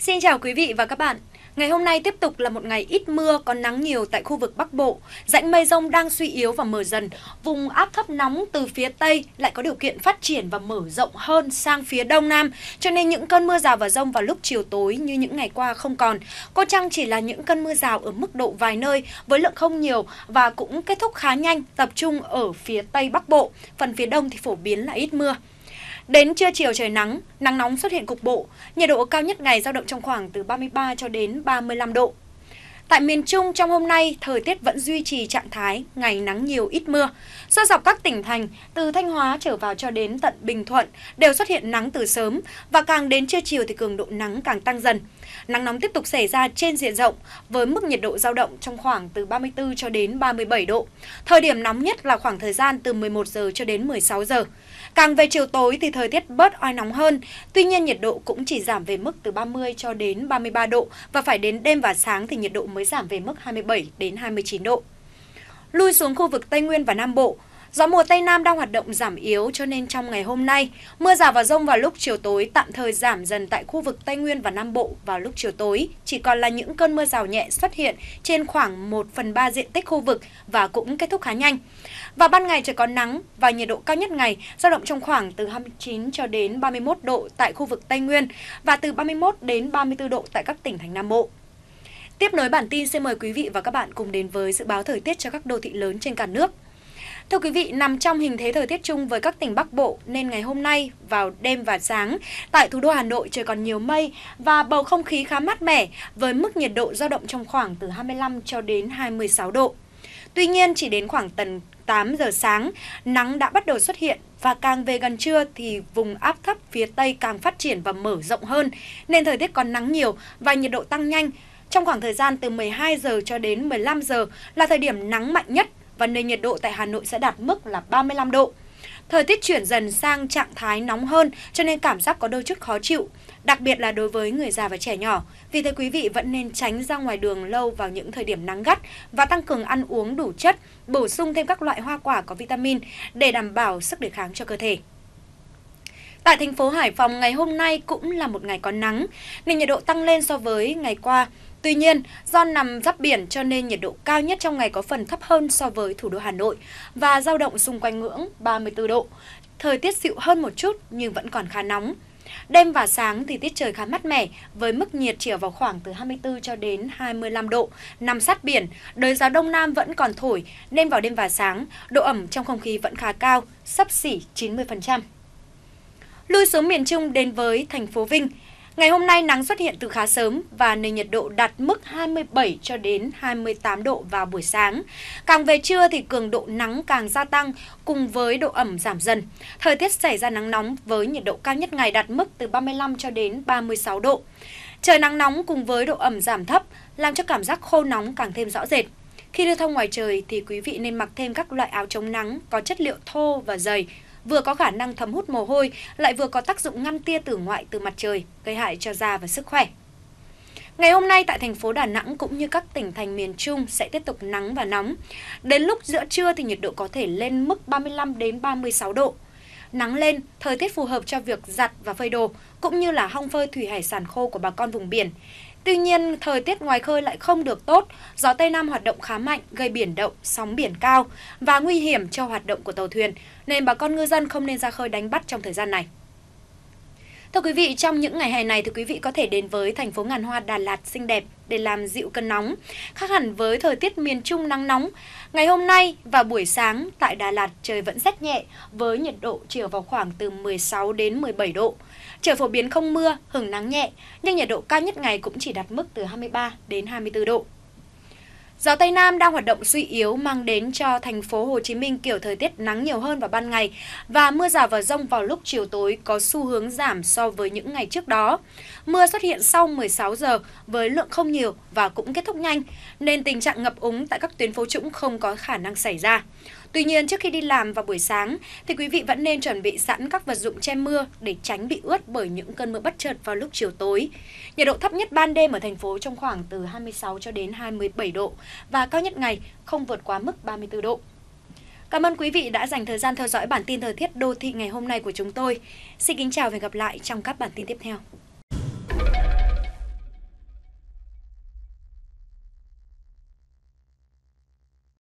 Xin chào quý vị và các bạn. Ngày hôm nay tiếp tục là một ngày ít mưa, có nắng nhiều tại khu vực Bắc Bộ. Rãnh mây rông đang suy yếu và mở dần. Vùng áp thấp nóng từ phía Tây lại có điều kiện phát triển và mở rộng hơn sang phía Đông Nam. Cho nên những cơn mưa rào và rông vào lúc chiều tối như những ngày qua không còn. Cô Trăng chỉ là những cơn mưa rào ở mức độ vài nơi với lượng không nhiều và cũng kết thúc khá nhanh, tập trung ở phía Tây Bắc Bộ. Phần phía Đông thì phổ biến là ít mưa. Đến trưa chiều trời nắng, nắng nóng xuất hiện cục bộ, nhiệt độ cao nhất ngày giao động trong khoảng từ 33 cho đến 35 độ. Tại miền Trung trong hôm nay, thời tiết vẫn duy trì trạng thái ngày nắng nhiều ít mưa. Do dọc các tỉnh thành, từ Thanh Hóa trở vào cho đến tận Bình Thuận đều xuất hiện nắng từ sớm và càng đến trưa chiều thì cường độ nắng càng tăng dần. Nắng nóng tiếp tục xảy ra trên diện rộng với mức nhiệt độ dao động trong khoảng từ 34 cho đến 37 độ. Thời điểm nóng nhất là khoảng thời gian từ 11 giờ cho đến 16 giờ. Càng về chiều tối thì thời tiết bớt oi nóng hơn, tuy nhiên nhiệt độ cũng chỉ giảm về mức từ 30 cho đến 33 độ và phải đến đêm và sáng thì nhiệt độ mới giảm về mức 27 đến 29 độ. Lui xuống khu vực Tây Nguyên và Nam Bộ, Gió mùa Tây Nam đang hoạt động giảm yếu cho nên trong ngày hôm nay, mưa rào và rông vào lúc chiều tối tạm thời giảm dần tại khu vực Tây Nguyên và Nam Bộ vào lúc chiều tối, chỉ còn là những cơn mưa rào nhẹ xuất hiện trên khoảng 1 phần 3 diện tích khu vực và cũng kết thúc khá nhanh. Và ban ngày trời có nắng và nhiệt độ cao nhất ngày dao động trong khoảng từ 29 cho đến 31 độ tại khu vực Tây Nguyên và từ 31 đến 34 độ tại các tỉnh thành Nam Bộ. Tiếp nối bản tin, xin mời quý vị và các bạn cùng đến với dự báo thời tiết cho các đô thị lớn trên cả nước. Thưa quý vị, nằm trong hình thế thời tiết chung với các tỉnh Bắc Bộ nên ngày hôm nay vào đêm và sáng, tại thủ đô Hà Nội trời còn nhiều mây và bầu không khí khá mát mẻ với mức nhiệt độ dao động trong khoảng từ 25 cho đến 26 độ. Tuy nhiên, chỉ đến khoảng tầm 8 giờ sáng, nắng đã bắt đầu xuất hiện và càng về gần trưa thì vùng áp thấp phía Tây càng phát triển và mở rộng hơn, nên thời tiết còn nắng nhiều và nhiệt độ tăng nhanh. Trong khoảng thời gian từ 12 giờ cho đến 15 giờ là thời điểm nắng mạnh nhất và nền nhiệt độ tại Hà Nội sẽ đạt mức là 35 độ. Thời tiết chuyển dần sang trạng thái nóng hơn cho nên cảm giác có đôi chút khó chịu, đặc biệt là đối với người già và trẻ nhỏ. Vì thế quý vị vẫn nên tránh ra ngoài đường lâu vào những thời điểm nắng gắt và tăng cường ăn uống đủ chất, bổ sung thêm các loại hoa quả có vitamin để đảm bảo sức đề kháng cho cơ thể. Tại thành phố Hải Phòng ngày hôm nay cũng là một ngày có nắng, nền nhiệt độ tăng lên so với ngày qua. Tuy nhiên, do nằm giáp biển cho nên nhiệt độ cao nhất trong ngày có phần thấp hơn so với thủ đô Hà Nội và dao động xung quanh ngưỡng 34 độ. Thời tiết dịu hơn một chút nhưng vẫn còn khá nóng. Đêm và sáng thì tiết trời khá mát mẻ với mức nhiệt chỉ ở vào khoảng từ 24 cho đến 25 độ. Nằm sát biển, đới gió đông nam vẫn còn thổi nên vào đêm và sáng, độ ẩm trong không khí vẫn khá cao, sắp xỉ 90%. Lui xuống miền Trung đến với thành phố Vinh, Ngày hôm nay nắng xuất hiện từ khá sớm và nền nhiệt độ đạt mức 27 cho đến 28 độ vào buổi sáng. Càng về trưa thì cường độ nắng càng gia tăng cùng với độ ẩm giảm dần. Thời tiết xảy ra nắng nóng với nhiệt độ cao nhất ngày đạt mức từ 35 cho đến 36 độ. Trời nắng nóng cùng với độ ẩm giảm thấp làm cho cảm giác khô nóng càng thêm rõ rệt. Khi lưu thông ngoài trời thì quý vị nên mặc thêm các loại áo chống nắng có chất liệu thô và dày vừa có khả năng thấm hút mồ hôi, lại vừa có tác dụng ngăn tia tử ngoại từ mặt trời, gây hại cho da và sức khỏe. Ngày hôm nay tại thành phố Đà Nẵng cũng như các tỉnh thành miền Trung sẽ tiếp tục nắng và nóng. Đến lúc giữa trưa thì nhiệt độ có thể lên mức 35 đến 36 độ. Nắng lên, thời tiết phù hợp cho việc giặt và phơi đồ, cũng như là hong phơi thủy hải sản khô của bà con vùng biển. Tuy nhiên, thời tiết ngoài khơi lại không được tốt, gió Tây Nam hoạt động khá mạnh, gây biển động, sóng biển cao và nguy hiểm cho hoạt động của tàu thuyền, nên bà con ngư dân không nên ra khơi đánh bắt trong thời gian này. Thưa quý vị, trong những ngày hè này thì quý vị có thể đến với thành phố ngàn hoa Đà Lạt xinh đẹp để làm dịu cơn nóng, khác hẳn với thời tiết miền Trung nắng nóng. Ngày hôm nay và buổi sáng tại Đà Lạt trời vẫn rét nhẹ với nhiệt độ chỉ vào khoảng từ 16 đến 17 độ. Trời phổ biến không mưa, hứng nắng nhẹ, nhưng nhiệt độ cao nhất ngày cũng chỉ đạt mức từ 23 đến 24 độ. Gió Tây Nam đang hoạt động suy yếu mang đến cho thành phố Hồ Chí Minh kiểu thời tiết nắng nhiều hơn vào ban ngày và mưa rào và rông vào lúc chiều tối có xu hướng giảm so với những ngày trước đó. Mưa xuất hiện sau 16 giờ với lượng không nhiều và cũng kết thúc nhanh, nên tình trạng ngập úng tại các tuyến phố trũng không có khả năng xảy ra. Tuy nhiên, trước khi đi làm vào buổi sáng thì quý vị vẫn nên chuẩn bị sẵn các vật dụng che mưa để tránh bị ướt bởi những cơn mưa bất chợt vào lúc chiều tối. Nhiệt độ thấp nhất ban đêm ở thành phố trong khoảng từ 26 cho đến 27 độ và cao nhất ngày không vượt quá mức 34 độ. Cảm ơn quý vị đã dành thời gian theo dõi bản tin thời tiết đô thị ngày hôm nay của chúng tôi. Xin kính chào và hẹn gặp lại trong các bản tin tiếp theo.